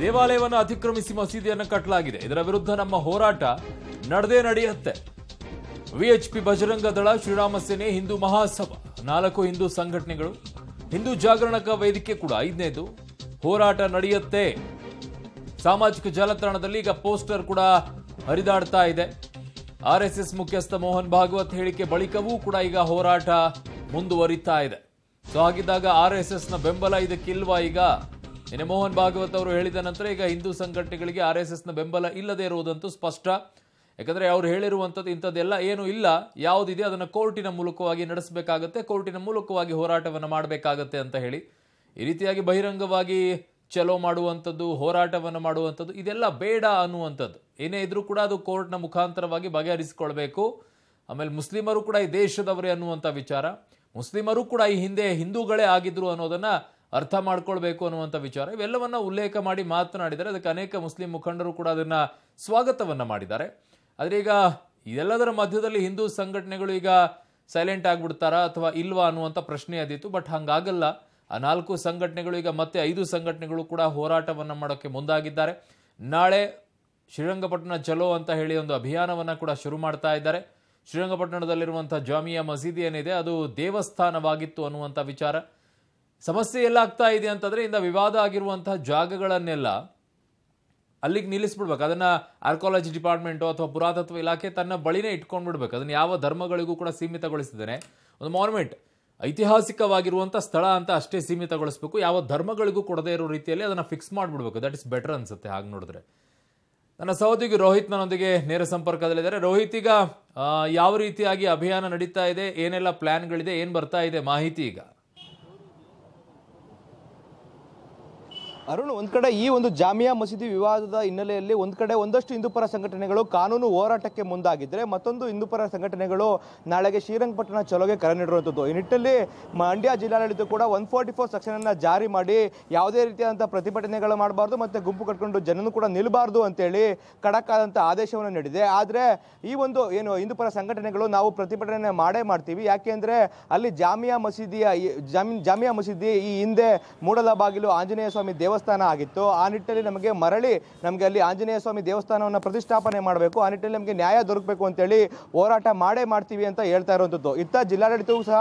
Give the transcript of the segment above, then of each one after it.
ದೇವಾಲಯವನ್ನು ಅತಿಕ್ರಮಿಸಿ ಮಸೀದಿಯನ್ನು ಕಟ್ಟಲಾಗಿದೆ ಇದರ ವಿರುದ್ಧ ನಮ್ಮ ಹೋರಾಟ ನಡೆದೇ ನಡೆಯುತ್ತೆ ವಿಎಚ್ಪಿ ಬಜರಂಗ ದಳ ಶ್ರೀರಾಮ ಸೇನೆ ಹಿಂದೂ ಮಹಾಸಭಾ ನಾಲ್ಕು ಹಿಂದೂ ಸಂಘಟನೆಗಳು ಹಿಂದೂ ಜಾಗರಣಕ ವೇದಿಕೆ ಕೂಡ ಐದನೇದು ಹೋರಾಟ ನಡೆಯುತ್ತೆ ಸಾಮಾಜಿಕ ಜಾಲತಾಣದಲ್ಲಿ ಈಗ ಪೋಸ್ಟರ್ ಕೂಡ ಹರಿದಾಡ್ತಾ ಇದೆ ಆರ್ಎಸ್ಎಸ್ ಮುಖ್ಯಸ್ಥ ಮೋಹನ್ ಭಾಗವತ್ ಹೇಳಿಕೆ ಬಳಿಕವೂ ಕೂಡ ಈಗ ಹೋರಾಟ ಮುಂದುವರಿತಾ ಇದೆ ಸೊ ಹಾಗಿದ್ದಾಗ ಆರ್ ಎಸ್ ಎಸ್ನ ಬೆಂಬಲ ಇದಕ್ಕಿಲ್ವಾ ಈಗ ನಿನ್ನೆ ಮೋಹನ್ ಭಾಗವತ್ ಅವರು ಹೇಳಿದ ನಂತರ ಈಗ ಹಿಂದೂ ಸಂಘಟನೆಗಳಿಗೆ ಆರ್ ಎಸ್ ಎಸ್ನ ಬೆಂಬಲ ಇಲ್ಲದೆ ಇರುವುದಂತೂ ಸ್ಪಷ್ಟ ಯಾಕಂದರೆ ಅವ್ರು ಹೇಳಿರುವಂಥದ್ದು ಇಂಥದ್ದೆಲ್ಲ ಏನೂ ಇಲ್ಲ ಯಾವುದಿದೆ ಅದನ್ನು ಕೋರ್ಟಿನ ಮೂಲಕವಾಗಿ ನಡೆಸಬೇಕಾಗತ್ತೆ ಕೋರ್ಟಿನ ಮೂಲಕವಾಗಿ ಹೋರಾಟವನ್ನು ಮಾಡಬೇಕಾಗತ್ತೆ ಅಂತ ಹೇಳಿ ಈ ರೀತಿಯಾಗಿ ಬಹಿರಂಗವಾಗಿ ಚಲೋ ಮಾಡುವಂಥದ್ದು ಹೋರಾಟವನ್ನು ಮಾಡುವಂಥದ್ದು ಇದೆಲ್ಲ ಬೇಡ ಅನ್ನುವಂಥದ್ದು ಏನೇ ಇದ್ರೂ ಕೂಡ ಅದು ಕೋರ್ಟ್ನ ಮುಖಾಂತರವಾಗಿ ಬಗೆಹರಿಸಿಕೊಳ್ಬೇಕು ಆಮೇಲೆ ಮುಸ್ಲಿಮರು ಕೂಡ ಈ ದೇಶದವರೇ ಅನ್ನುವಂಥ ವಿಚಾರ ಮುಸ್ಲಿಮರು ಕೂಡ ಈ ಹಿಂದೆ ಹಿಂದೂಗಳೇ ಆಗಿದ್ರು ಅನ್ನೋದನ್ನು ಅರ್ಥ ಮಾಡ್ಕೊಳ್ಬೇಕು ಅನ್ನುವಂಥ ವಿಚಾರ ಇವೆಲ್ಲವನ್ನ ಉಲ್ಲೇಖ ಮಾಡಿ ಮಾತನಾಡಿದರೆ ಅದಕ್ಕೆ ಅನೇಕ ಮುಸ್ಲಿಂ ಮುಖಂಡರು ಕೂಡ ಅದನ್ನು ಸ್ವಾಗತವನ್ನು ಮಾಡಿದ್ದಾರೆ ಆದರೆ ಈಗ ಇದೆಲ್ಲದರ ಮಧ್ಯದಲ್ಲಿ ಹಿಂದೂ ಸಂಘಟನೆಗಳು ಈಗ ಸೈಲೆಂಟ್ ಆಗಿಬಿಡ್ತಾರಾ ಅಥವಾ ಇಲ್ವಾ ಅನ್ನುವಂಥ ಪ್ರಶ್ನೆ ಅದಿತ್ತು ಬಟ್ ಹಂಗಾಗಲ್ಲ ಆ ನಾಲ್ಕು ಸಂಘಟನೆಗಳು ಈಗ ಮತ್ತೆ ಐದು ಸಂಘಟನೆಗಳು ಕೂಡ ಹೋರಾಟವನ್ನು ಮಾಡೋಕ್ಕೆ ಮುಂದಾಗಿದ್ದಾರೆ ನಾಳೆ ಶ್ರೀರಂಗಪಟ್ಟಣ ಚಲೋ ಅಂತ ಹೇಳಿ ಒಂದು ಅಭಿಯಾನವನ್ನು ಕೂಡ ಶುರು ಮಾಡ್ತಾ ಇದ್ದಾರೆ ಶ್ರೀರಂಗಪಟ್ಟಣದಲ್ಲಿರುವಂಥ ಜಾಮಿಯಾ ಮಸೀದಿ ಏನಿದೆ ಅದು ದೇವಸ್ಥಾನವಾಗಿತ್ತು ಅನ್ನುವಂಥ ವಿಚಾರ ಸಮಸ್ಯೆ ಎಲ್ಲಾಗ್ತಾ ಇದೆ ಅಂತಂದರೆ ಇಂದ ವಿವಾದ ಆಗಿರುವಂತಹ ಜಾಗಗಳನ್ನೆಲ್ಲ ಅಲ್ಲಿಗೆ ನಿಲ್ಲಿಸ್ಬಿಡ್ಬೇಕು ಅದನ್ನು ಆರ್ಕಾಲಜಿ ಡಿಪಾರ್ಟ್ಮೆಂಟು ಅಥವಾ ಪುರಾತತ್ವ ಇಲಾಖೆ ತನ್ನ ಬಳಿನೇ ಇಟ್ಕೊಂಡ್ಬಿಡ್ಬೇಕು ಅದನ್ನು ಯಾವ ಧರ್ಮಗಳಿಗೂ ಕೂಡ ಸೀಮಿತಗೊಳಿಸಿದ್ದೇನೆ ಒಂದು ಮಾನ್ಯುಮೆಂಟ್ ಐತಿಹಾಸಿಕವಾಗಿರುವಂಥ ಸ್ಥಳ ಅಂತ ಅಷ್ಟೇ ಸೀಮಿತಗೊಳಿಸಬೇಕು ಯಾವ ಧರ್ಮಗಳಿಗೂ ಕೊಡದೇ ಇರೋ ರೀತಿಯಲ್ಲಿ ಅದನ್ನು ಫಿಕ್ಸ್ ಮಾಡಿಬಿಡ್ಬೇಕು ದಟ್ ಇಸ್ ಬೆಟರ್ ಅನ್ಸುತ್ತೆ ಹಾಗೆ ನೋಡಿದ್ರೆ ನನ್ನ ಸಹೋದ್ಯೋಗಿ ರೋಹಿತ್ ನನ್ನೊಂದಿಗೆ ನೇರ ಸಂಪರ್ಕದಲ್ಲಿದ್ದಾರೆ ರೋಹಿತ್ ಈಗ ಯಾವ ರೀತಿಯಾಗಿ ಅಭಿಯಾನ ನಡೀತಾ ಇದೆ ಏನೆಲ್ಲ ಪ್ಲ್ಯಾನ್ಗಳಿದೆ ಏನು ಬರ್ತಾ ಇದೆ ಮಾಹಿತಿ ಈಗ ಅರುಣ್ ಒಂದು ಕಡೆ ಈ ಒಂದು ಜಾಮಿಯಾ ಮಸೀದಿ ವಿವಾದದ ಹಿನ್ನೆಲೆಯಲ್ಲಿ ಒಂದು ಕಡೆ ಒಂದಷ್ಟು ಹಿಂದೂಪರ ಸಂಘಟನೆಗಳು ಕಾನೂನು ಹೋರಾಟಕ್ಕೆ ಮುಂದಾಗಿದ್ದರೆ ಮತ್ತೊಂದು ಹಿಂದೂಪರ ಸಂಘಟನೆಗಳು ನಾಳೆಗೆ ಶ್ರೀರಂಗಪಟ್ಟಣ ಚಲೋಗೆ ಕರೆ ನೀಡಿರುವಂಥದ್ದು ಈ ನಿಟ್ಟಿನಲ್ಲಿ ಮಂಡ್ಯ ಜಿಲ್ಲಾಡಳಿತ ಕೂಡ ಒನ್ ಫೋರ್ಟಿ ಫೋರ್ ಅನ್ನ ಜಾರಿ ಮಾಡಿ ಯಾವುದೇ ರೀತಿಯಾದಂಥ ಪ್ರತಿಭಟನೆಗಳು ಮಾಡಬಾರ್ದು ಮತ್ತೆ ಗುಂಪು ಕಟ್ಕೊಂಡು ಜನನು ಕೂಡ ನಿಲ್ಲಬಾರ್ದು ಅಂತೇಳಿ ಆದಂತಹ ಆದೇಶವನ್ನು ನೀಡಿದೆ ಆದರೆ ಈ ಒಂದು ಏನು ಹಿಂದೂಪರ ಸಂಘಟನೆಗಳು ನಾವು ಪ್ರತಿಭಟನೆ ಮಾಡೇ ಮಾಡ್ತೀವಿ ಯಾಕೆಂದ್ರೆ ಅಲ್ಲಿ ಜಾಮಿಯಾ ಮಸೀದಿಯ ಜಾಮಿಯಾ ಮಸೀದಿ ಈ ಹಿಂದೆ ಮೂಡಲ ಬಾಗಿಲು ಆಂಜನೇಯ ಸ್ವಾಮಿ ದೇವ ದೇವಸ್ಥಾನ ಆಗಿತ್ತು ಆ ನಿಟ್ಟಿನಲ್ಲಿ ನಮಗೆ ಮರಳಿ ನಮಗೆ ಅಲ್ಲಿ ಆಂಜನೇಯ ಸ್ವಾಮಿ ದೇವಸ್ಥಾನವನ್ನು ಪ್ರತಿಷ್ಠಾಪನೆ ಮಾಡಬೇಕು ಆ ನಿಟ್ಟಿನಲ್ಲಿ ನಮಗೆ ನ್ಯಾಯ ದೊರಕಬೇಕು ಅಂತೇಳಿ ಹೋರಾಟ ಮಾಡೇ ಮಾಡ್ತೀವಿ ಅಂತ ಹೇಳ್ತಾ ಇರುವಂಥದ್ದು ಇತ್ತ ಜಿಲ್ಲಾಡಳಿತವೂ ಸಹ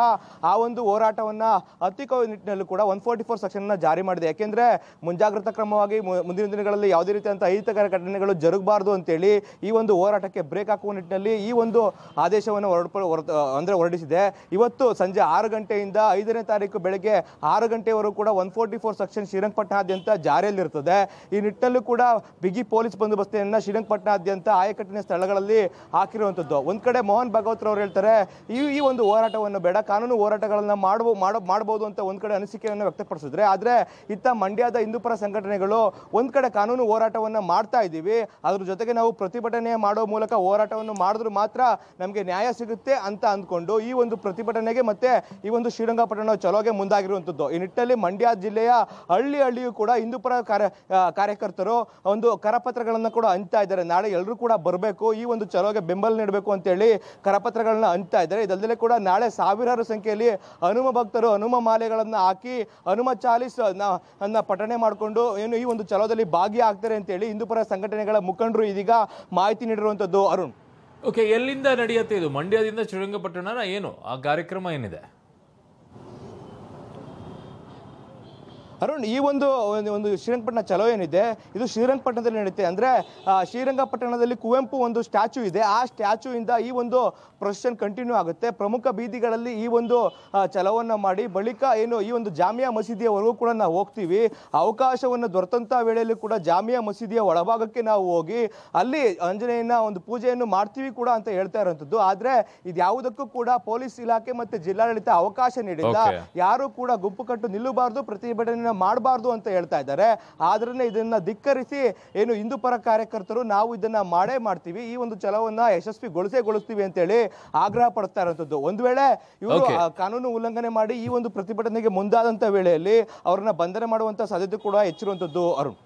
ಆ ಒಂದು ಹೋರಾಟವನ್ನು ಅತ್ತಿಕೋ ನಿಟ್ಟಿನಲ್ಲೂ ಕೂಡ ಒನ್ ಫೋರ್ಟಿ ಫೋರ್ ಸೆಕ್ಷನ್ನ ಜಾರಿ ಮಾಡಿದೆ ಯಾಕೆಂದರೆ ಮುಂಜಾಗ್ರತಾ ಕ್ರಮವಾಗಿ ಮುಂದಿನ ದಿನಗಳಲ್ಲಿ ಯಾವುದೇ ರೀತಿಯಂಥ ಅಹಿತಕರ ಘಟನೆಗಳು ಜರುಗಬಾರ್ದು ಅಂತೇಳಿ ಈ ಒಂದು ಹೋರಾಟಕ್ಕೆ ಬ್ರೇಕ್ ಹಾಕುವ ನಿಟ್ಟಿನಲ್ಲಿ ಈ ಒಂದು ಆದೇಶವನ್ನು ಹೊರಪ ಅಂದರೆ ಹೊರಡಿಸಿದೆ ಇವತ್ತು ಸಂಜೆ ಆರು ಗಂಟೆಯಿಂದ ಐದನೇ ತಾರೀಕು ಬೆಳಗ್ಗೆ ಆರು ಗಂಟೆವರೆಗೂ ಕೂಡ ಒನ್ ಫೋರ್ಟಿ ಫೋರ್ ಸೆಕ್ಷನ್ ಶ್ರೀರಂಗಪಟ್ಟಣಾದ್ಯಂತ ಅಂತ ಜಾರಿಯಲ್ಲಿರ್ತದೆ ಈ ನಿಟ್ಟಲ್ಲೂ ಕೂಡ ಬಿಗಿ ಪೊಲೀಸ್ ಬಂದೋಬಸ್ತಿಯನ್ನು ಶ್ರೀರಂಗಪಟ್ಟಣಾದ್ಯಂತ ಆಯಕಟ್ಟಿನ ಸ್ಥಳಗಳಲ್ಲಿ ಹಾಕಿರುವಂಥದ್ದು ಒಂದು ಕಡೆ ಮೋಹನ್ ಭಾಗವತ್ ಅವರು ಹೇಳ್ತಾರೆ ಈ ಈ ಒಂದು ಹೋರಾಟವನ್ನು ಬೇಡ ಕಾನೂನು ಹೋರಾಟಗಳನ್ನು ಮಾಡೋ ಮಾಡಬಹುದು ಅಂತ ಒಂದು ಕಡೆ ಅನಿಸಿಕೆಯನ್ನು ವ್ಯಕ್ತಪಡಿಸಿದ್ರೆ ಆದರೆ ಇತ್ತ ಮಂಡ್ಯದ ಹಿಂದೂಪರ ಸಂಘಟನೆಗಳು ಒಂದು ಕಡೆ ಕಾನೂನು ಹೋರಾಟವನ್ನು ಮಾಡ್ತಾ ಇದ್ದೀವಿ ಅದ್ರ ಜೊತೆಗೆ ನಾವು ಪ್ರತಿಭಟನೆ ಮಾಡೋ ಮೂಲಕ ಹೋರಾಟವನ್ನು ಮಾಡಿದ್ರು ಮಾತ್ರ ನಮಗೆ ನ್ಯಾಯ ಸಿಗುತ್ತೆ ಅಂತ ಅಂದ್ಕೊಂಡು ಈ ಒಂದು ಪ್ರತಿಭಟನೆಗೆ ಮತ್ತೆ ಈ ಒಂದು ಶ್ರೀರಂಗಪಟ್ಟಣ ಚಲೋಗೆ ಮುಂದಾಗಿರುವಂಥದ್ದು ಈ ನಿಟ್ಟಲ್ಲಿ ಮಂಡ್ಯ ಜಿಲ್ಲೆಯ ಹಳ್ಳಿ ಹಳ್ಳಿಯೂ ಕೂಡ ಹಿಂದೂಪರ ಕಾರ್ಯ ಕಾರ್ಯಕರ್ತರು ಒಂದು ಕರಪತ್ರಗಳನ್ನು ಕೂಡ ಹಂಚ್ತಾ ಇದ್ದಾರೆ ನಾಳೆ ಎಲ್ಲರೂ ಕೂಡ ಬರಬೇಕು ಈ ಒಂದು ಚಲೋಗೆ ಬೆಂಬಲ ನೀಡಬೇಕು ಅಂತೇಳಿ ಕರಪತ್ರಗಳನ್ನ ಹಂಚ್ತಾ ಇದ್ದಾರೆ ಇದಲ್ಲದೆ ಕೂಡ ನಾಳೆ ಸಾವಿರಾರು ಸಂಖ್ಯೆಯಲ್ಲಿ ಹನುಮ ಭಕ್ತರು ಹನುಮ ಮಾಲೆಗಳನ್ನು ಹಾಕಿ ಹನುಮ ಚಾಲಿಸ್ ಅನ್ನ ಪಠಣೆ ಮಾಡಿಕೊಂಡು ಏನು ಈ ಒಂದು ಚಲೋದಲ್ಲಿ ಆಗ್ತಾರೆ ಅಂತೇಳಿ ಹಿಂದೂಪರ ಸಂಘಟನೆಗಳ ಮುಖಂಡರು ಇದೀಗ ಮಾಹಿತಿ ನೀಡಿರುವಂಥದ್ದು ಅರುಣ್ ಓಕೆ ಎಲ್ಲಿಂದ ನಡೆಯುತ್ತೆ ಇದು ಮಂಡ್ಯದಿಂದ ಶ್ರೀರಂಗಪಟ್ಟಣನ ಏನು ಆ ಕಾರ್ಯಕ್ರಮ ಏನಿದೆ ಅರುಣ್ ಈ ಒಂದು ಒಂದು ಶ್ರೀರಂಗಪಟ್ಟಣ ಚಲೋ ಏನಿದೆ ಇದು ಶ್ರೀರಂಗಪಟ್ಟಣದಲ್ಲಿ ನಡೆಯುತ್ತೆ ಅಂದರೆ ಶ್ರೀರಂಗಪಟ್ಟಣದಲ್ಲಿ ಕುವೆಂಪು ಒಂದು ಸ್ಟ್ಯಾಚು ಇದೆ ಆ ಸ್ಟ್ಯಾಚು ಇಂದ ಈ ಒಂದು ಪ್ರೊಸೆಷನ್ ಕಂಟಿನ್ಯೂ ಆಗುತ್ತೆ ಪ್ರಮುಖ ಬೀದಿಗಳಲ್ಲಿ ಈ ಒಂದು ಚಲವನ್ನು ಮಾಡಿ ಬಳಿಕ ಏನು ಈ ಒಂದು ಜಾಮಿಯಾ ಮಸೀದಿಯವರೆಗೂ ಕೂಡ ನಾವು ಹೋಗ್ತೀವಿ ಅವಕಾಶವನ್ನು ದೊರೆತಂಥ ವೇಳೆಯಲ್ಲಿ ಕೂಡ ಜಾಮಿಯಾ ಮಸೀದಿಯ ಒಳಭಾಗಕ್ಕೆ ನಾವು ಹೋಗಿ ಅಲ್ಲಿ ಆಂಜನೇಯನ ಒಂದು ಪೂಜೆಯನ್ನು ಮಾಡ್ತೀವಿ ಕೂಡ ಅಂತ ಹೇಳ್ತಾ ಇರೋಂಥದ್ದು ಆದರೆ ಇದು ಯಾವುದಕ್ಕೂ ಕೂಡ ಪೊಲೀಸ್ ಇಲಾಖೆ ಮತ್ತು ಜಿಲ್ಲಾಡಳಿತ ಅವಕಾಶ ನೀಡಿಲ್ಲ ಯಾರು ಕೂಡ ಗುಂಪು ಕಟ್ಟು ನಿಲ್ಲಬಾರದು ಪ್ರತಿಭಟನೆ ಮಾಡಬಾರ್ದು ಅಂತ ಹೇಳ್ತಾ ಇದ್ದಾರೆ ಆದ್ರೆ ಇದನ್ನು ಧಿಕ್ಕರಿಸಿ ಏನು ಹಿಂದೂ ಪರ ಕಾರ್ಯಕರ್ತರು ನಾವು ಇದನ್ನು ಮಾಡೇ ಮಾಡ್ತೀವಿ ಈ ಒಂದು ಛಲವನ್ನು ಯಶಸ್ವಿಗೊಳಿಸೇಗೊಳಿಸ್ತೀವಿ ಗೊಳಿಸ್ತೀವಿ ಅಂತೇಳಿ ಆಗ್ರಹ ಪಡ್ತಾ ಇರುವಂಥದ್ದು ಒಂದು ವೇಳೆ ಇವರು ಕಾನೂನು ಉಲ್ಲಂಘನೆ ಮಾಡಿ ಈ ಒಂದು ಪ್ರತಿಭಟನೆಗೆ ಮುಂದಾದಂಥ ವೇಳೆಯಲ್ಲಿ ಅವರನ್ನು ಬಂಧನೆ ಮಾಡುವಂಥ ಸಾಧ್ಯತೆ ಕೂಡ ಹೆಚ್ಚಿರುವಂಥದ್ದು ಅರುಣ್